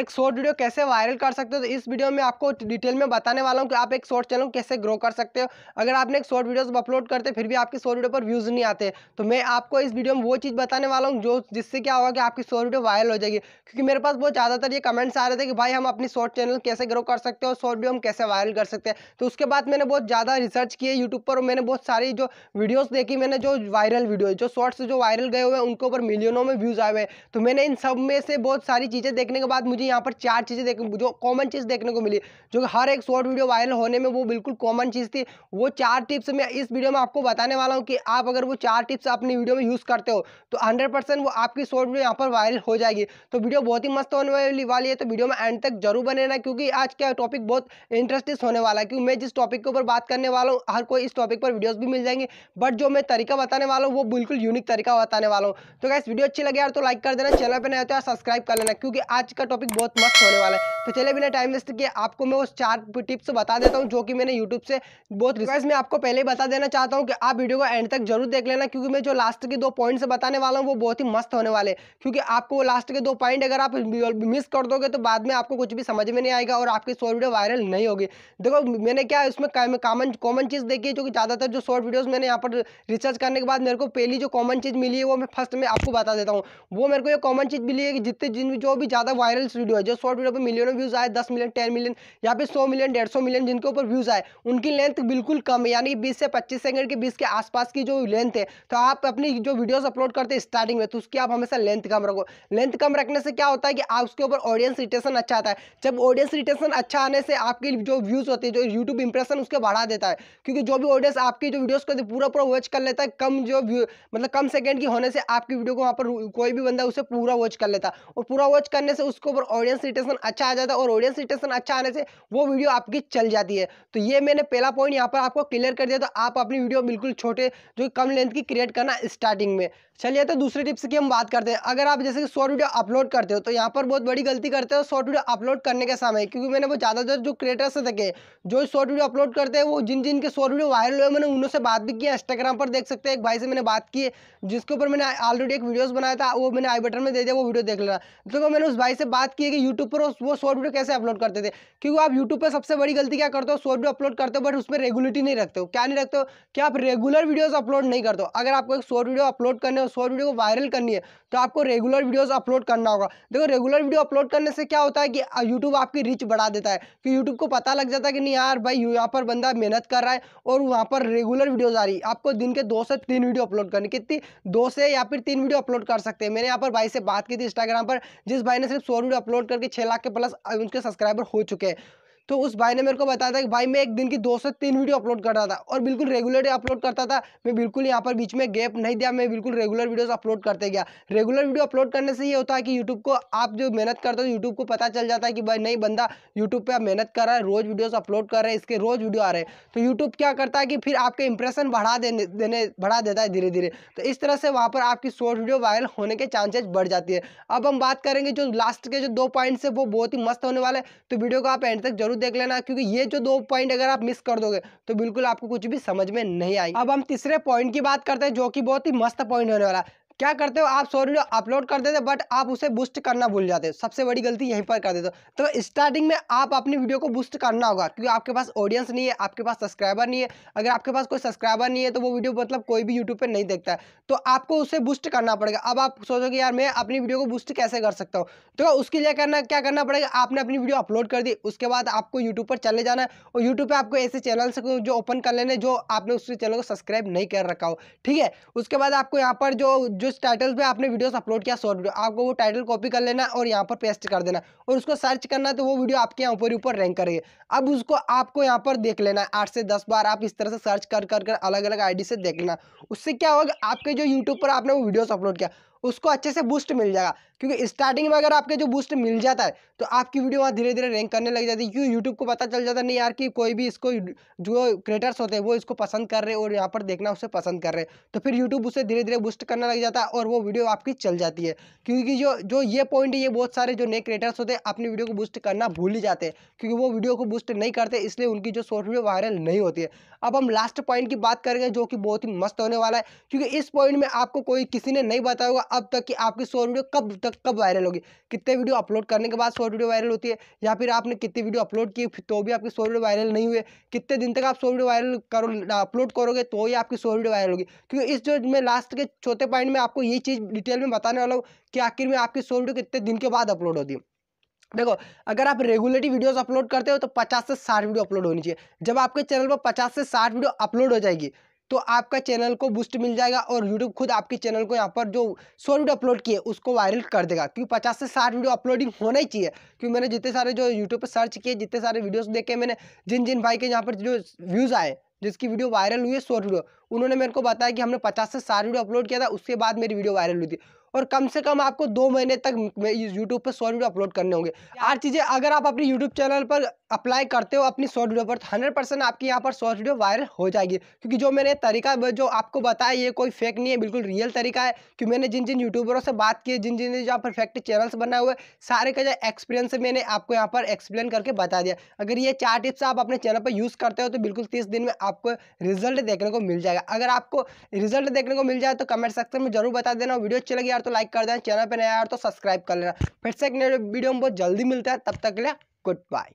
एक short video कैसे viral कर सकते हो तो इस वीडियो में आपको डिटेल में बताने वाला हूँ कि आप एक शॉर्ट चैनल कैसे ग्रो कर सकते हो अगर आपने एक शॉर्ट वीडियोस अपलोड करते फिर भी आपकी शॉर्ट वीडियो पर व्यूज़ नहीं आते तो मैं आपको इस वीडियो में वो चीज़ बताने वाला हूँ जो जिससे क्या होगा कि आपकी शॉर्ट वीडियो वायरल हो जाएगी क्योंकि मेरे पास बहुत ज़्यादातर ये कमेंट्स आ रहे थे कि भाई हम अपनी शॉर्ट चैनल कैसे ग्रो कर सकते हो शॉर्ट वीडियो हम कैसे वायरल कर सकते हैं तो उसके बाद मैंने बहुत ज़्यादा रिसर्च किए यूट्यूब पर मैंने बहुत सारी जो वीडियोज़ देखी मैंने जो वायरल वीडियो जो शॉर्ट्स जो वायरल गए हुए हैं उनके ऊपर मिलियनों में व्यूज़ आए हुए तो मैंने इन सब में से बहुत सारी चीज़ें देखने के बाद मुझे मुझे यहाँ पर चार चीज़ें देख जो कॉमन चीज़ देखने को मिली जो हर एक शॉर्ट वीडियो वायरल होने में वो बिल्कुल कॉमन चीज़ थी वो चार टिप्स मैं इस वीडियो में आपको बताने वाला हूँ कि आप अगर वो चार टिप्स अपनी वीडियो में यूज़ करते हो तो हंड्रेड वो आपकी शॉर्ट वीडियो यहाँ पर वायरल हो जाएगी तो वीडियो बहुत ही मस्त होने वाली वाली है तो वीडियो में एंड तक जरूर बने रहना क्योंकि आज का टॉपिक बहुत इंटरेस्टिंग होने वाला है क्योंकि मैं जिस टॉपिक के ऊपर बात करने वाला हूँ हर कोई इस टॉपिक पर वीडियोस भी मिल जाएंगे बट जो मैं तरीका बताने वाला हूँ वो बिल्कुल यूनिक तरीका बताने वाला हूँ तो क्या वीडियो अच्छी लगे यार तो लाइक कर देना चैनल पर नहीं होता है सब्सक्राइब कर लेना क्योंकि आज का टॉपिक बहुत मस्त होने वाला है तो चले बिना टाइम वेस्ट किए आपको मैं उस चार टिप्स बता देता हूँ जो कि मैंने यूट्यूब से बहुत रिक्वेस्ट मैं आपको पहले ही बता देना चाहता हूँ कि आप वीडियो को एंड तक जरूर देख लेना क्योंकि मैं जो लास्ट के दो पॉइंट्स बताने वाला हूँ वो बहुत ही मस्त होने वाले क्योंकि आपको वो लास्ट के दो पॉइंट अगर आप मिस कर दोगे तो बाद में आपको कुछ भी समझ में नहीं आएगा और आपकी शॉर्ट वीडियो वायरल नहीं होगी देखो मैंने क्या इसमें कॉमन कॉमन चीज़ देखी है जो कि ज़्यादातर जो शॉर्ट वीडियोज़ मैंने यहाँ पर रिसर्च करने के बाद मेरे को पहली जो कॉमन चीज़ मिली है वो मैं फर्स्ट में आपको बता देता हूँ वो मेरे को ये कॉमन चीज़ मिली है कि जितने जिन जो भी ज़्यादा वायरल वीडियो है जो शॉर्ट वीडियो पर मिलियन में व्यूज़ आए दस मिलियन टेन मिलियन या फिर सौ मिलियन डेढ़ सौ मिलियन जिनके ऊपर व्यूज़ आए उनकी लेंथ बिल्कुल कम है यानी बीस से पच्चीस सेकंड के बीस के आसपास की जो लेंथ है तो आप अपनी जो वीडियोस अपलोड करते हैं स्टार्टिंग में तो उसकी आप हमेशा लेंथ कम रखो लेंथ कम रखने से क्या होता है कि आप उसके ऊपर ऑडियंस रिटेशन अच्छा आता है जब ऑडियंस रिटेशन अच्छा आने से आपके जो व्यूज़ होते हैं जो यूट्यूब इंप्रेशन उसके बढ़ा देता है क्योंकि जो भी ऑडियंस आपकी जो वीडियोज़ को पूरा पूरा वॉच कर लेता है कम जो मतलब कम सेकंड की होने से आपकी वीडियो को वहां पर कोई भी बंदा उसे पूरा वॉच कर लेता और पूरा वॉच करने से उसके ऊपर ऑडियंस रिटेशन अच्छा आ जाता जाता है और ऑडियंस रिटेशन अच्छा आने से वो वीडियो आपकी चल जाती है तो ये मैंने पहला पॉइंट यहाँ पर आपको क्लियर कर दिया तो आप अपनी वीडियो बिल्कुल छोटे जो कम लेंथ की क्रिएट करना स्टार्टिंग में चलिए तो दूसरे टिप्स की हम बात करते हैं अगर आप जैसे कि शॉर्ट वीडियो अपलोड करते हो तो यहाँ पर बहुत बड़ी गलती करते हो शॉर्ट वीडियो अपलोड करने के समय क्योंकि मैंने वो ज़्यादातर जो क्रिएटर्स देखे जो शॉर्ट वीडियो अपलोड करते हैं वो जिन जिन के शॉर्ट वीडियो वायरल हुए मैंने उनसे बात भी किया इंस्टाग्राम पर देख सकते हैं एक भाई से मैंने बात की जिसके ऊपर मैंने ऑलरेडी एक वीडियोज़ बनाया था वो मैंने आई बटन में दे दिया वो वीडियो देख लेना तो मैंने उस भाई से बात की कि यूट्यूब पर वो शॉर्ट शॉर्ट वीडियो कैसे अपलोड करते थे क्योंकि आप यूट्यूब पर सबसे बड़ी गलती क्या करते हो शॉर्ट वीडियो अपलोड करते हो बट उसमें रेगुलरिटी नहीं रखते हो क्या नहीं रखते हो कि आप रेगुलर वीडियोज़ अपलोड नहीं करते हो अगर आपको एक शॉर्ट वीडियो अपलोड करने हो शॉर्ट वीडियो को वायरल करनी है तो आपको रेगुलर वीडियोज़ अपलोड करना होगा देखो रेगुलर वीडियो अपलोड करने से क्या होता है कि यूट्यूब आपकी रीच बढ़ा देता है कि यूट्यूब को पता लग जाता है कि नहीं यार भाई यहाँ पर बंदा मेहनत कर रहा है और वहाँ पर रेगुलर वीडियोज़ आ रही है आपको दिन के दो से तीन वीडियो अपलोड करनी कितनी दो से या फिर तीन वीडियो अपलोड कर सकते हैं मैंने यहाँ पर भाई से बात की थी इंस्टाग्राम पर जिस भाई ने सिर्फ सौ वीडियो अपलोड करके छः लाख के प्लस उनके सब्सक्राइबर हो चुके हैं तो उस भाई ने मेरे को बताया था कि भाई मैं एक दिन की दो से तीन वीडियो अपलोड करता था और बिल्कुल रेगुलर अपलोड करता था मैं बिल्कुल यहाँ पर बीच में गैप नहीं दिया मैं बिल्कुल रेगुलर वीडियोस अपलोड करते गया रेगुलर वीडियो अपलोड करने से ये होता है कि यूट्यूब को आप जो मेहनत करते हो यूट्यूब को पता चल जाता है कि भाई नहीं बंदा यूट्यूब पर मेहनत कर रहा है रोज़ वीडियोज़ अपलोड कर रहे हैं इसके रोज़ वीडियो आ रहे हैं तो यूट्यूब क्या करता है कि फिर आपके इंप्रेशन बढ़ा देने देने बढ़ा देता है धीरे धीरे तो इस तरह से वहाँ पर आपकी शॉर्ट वीडियो वायरल होने के चांसेज बढ़ जाती है अब हम बात करेंगे जो लास्ट के जो दो पॉइंट्स है वो बहुत ही मस्त होने वाले तो वीडियो को आप एंड तक जरूर देख लेना क्योंकि ये जो दो पॉइंट अगर आप मिस कर दोगे तो बिल्कुल आपको कुछ भी समझ में नहीं आएगी अब हम तीसरे पॉइंट की बात करते हैं जो कि बहुत ही मस्त पॉइंट होने वाला है क्या करते हो आप सॉरी वीडियो अपलोड कर देते बट आप उसे बूस्ट करना भूल जाते हो सबसे बड़ी गलती यहीं पर कर देते हो तो स्टार्टिंग में आप अपनी वीडियो को बूस्ट करना होगा क्योंकि आपके पास ऑडियंस नहीं है आपके पास सब्सक्राइबर नहीं है अगर आपके पास कोई सब्सक्राइबर नहीं है तो वो वीडियो मतलब कोई भी यूट्यूब पर नहीं देखता है तो आपको उसे बूस्ट करना पड़ेगा अब आप सोचोगे यार मैं अपनी वीडियो को बूस्ट कैसे कर सकता हूँ तो उसके लिए करना क्या करना पड़ेगा आपने अपनी वीडियो अपलोड कर दी उसके बाद आपको यूट्यूब पर चले जाना है और यूट्यूब पर आपको ऐसे चैनल को जो ओपन कर लेने जो आपने उस चैनल को सब्सक्राइब नहीं कर रखा हो ठीक है उसके बाद आपको यहाँ पर जो जो टाइटल पे आपने वीडियोस अपलोड किया शॉर्ट वीडियो आपको वो टाइटल कॉपी कर लेना और यहाँ पर पेस्ट कर देना और उसको सर्च करना तो वो वीडियो आपके यहाँ ऊपर ऊपर रैंक करेगी अब उसको आपको यहाँ पर देख लेना आठ से दस बार आप इस तरह से सर्च कर कर अलग अलग आई से देख लेना उससे क्या होगा आपके जो यूट्यूब पर आपने वो वीडियोज़ अपलोड किया उसको अच्छे से बूस्ट मिल जाएगा क्योंकि स्टार्टिंग में अगर आपके जो बूस्ट मिल जाता है तो आपकी वीडियो वहाँ धीरे धीरे रैंक करने लग जाती है क्यों यूट्यूब को पता चल जाता नहीं यार कि कोई भी इसको जो क्रिएटर्स होते हैं वो इसको पसंद कर रहे हैं और यहाँ पर देखना उसे पसंद कर रहे हैं तो फिर यूट्यूब उसे धीरे धीरे बूस्ट करने लग जाता है और वो वीडियो आपकी चल जाती है क्योंकि जो जो ये पॉइंट ये बहुत सारे जो नए क्रिएटर्स होते हैं अपनी वीडियो को बूस्ट करना भूल ही जाते हैं क्योंकि वो वीडियो को बूस्ट नहीं करते इसलिए उनकी जो शॉर्ट वीडियो वायरल नहीं होती है अब हम लास्ट पॉइंट की बात करेंगे जो कि बहुत ही मस्त होने वाला है क्योंकि इस पॉइंट में आपको कोई किसी ने नहीं बताया होगा अब तक कि आपकी सोर वीडियो कब तक कब वायरल होगी कितने वीडियो अपलोड करने के बाद सौ वीडियो वायरल होती है या फिर आपने कितनी वीडियो अपलोड की तो भी आपकी सोर वीडियो वायरल नहीं हुए कितने दिन तक आप सौ वीडियो वायरल करो अपलोड करोगे तो ही आपकी सोर वीडियो वायरल होगी क्योंकि इस जो मैं लास्ट के चौथे पॉइंट में आपको ये चीज़ डिटेल में बताने वाला हूँ कि आखिर में आपकी सौ वीडियो कितने दिन के बाद अपलोड होती है देखो अगर आप रेगुलरली वीडियोस अपलोड करते हो तो 50 से 60 वीडियो अपलोड होनी चाहिए जब आपके चैनल पर 50 से 60 वीडियो अपलोड हो जाएगी तो आपका चैनल को बूस्ट मिल जाएगा और यूट्यूब खुद आपके चैनल को यहाँ पर जो सौ वीडियो अपलोड किए उसको वायरल कर देगा क्योंकि पचास से साठ वीडियो अपलोडिंग होना ही चाहिए क्योंकि मैंने जितने सारे जो यूट्यूब पर सर्च किए जितने सारे वीडियोज़ देखे मैंने जिन जिन भाई के यहाँ पर जो व्यूज़ आए जिसकी वीडियो वायरल हुई है सौ वीडियो उन्होंने मेरे को बताया कि हमने पचास से साठ वीडियो अपलोड किया था उसके बाद मेरी वीडियो वायरल हुई थी और कम से कम आपको दो महीने तक यूट्यूब पर शॉर्ट वीडियो अपलोड करने होंगे आठ चीज़ें अगर आप अपने यूट्यूब चैनल पर अप्लाई करते हो अपनी शॉर्ट वीडियो पर तो हंड्रेड परसेंट आपकी यहाँ पर शॉर्ट वीडियो वायरल हो जाएगी क्योंकि जो मैंने तरीका जो आपको बताया ये कोई फेक नहीं है बिल्कुल रियल तरीका है कि मैंने जिन जिन यूट्यूबरों से बात की जिन जिन जो परफेक्ट चैनल्स बनाए हुए सारे का जो एक्सपीरियंस है मैंने आपको यहाँ पर एक्सप्लेन करके बता दिया अगर ये चार टिप्स आप अपने चैनल पर यूज़ करते हो तो बिल्कुल तीस दिन में आपको रिजल्ट देखने को मिल जाएगा अगर आपको रिजल्ट देखने को मिल जाए तो कमेंट सेक्शन में जरूर बता देना वीडियो अच्छी लगी तो लाइक कर देना चैनल पर नया आया तो सब्सक्राइब कर लेना फिर से एक नए वीडियो में बहुत जल्दी मिलता है तब तक के लिए गुड बाय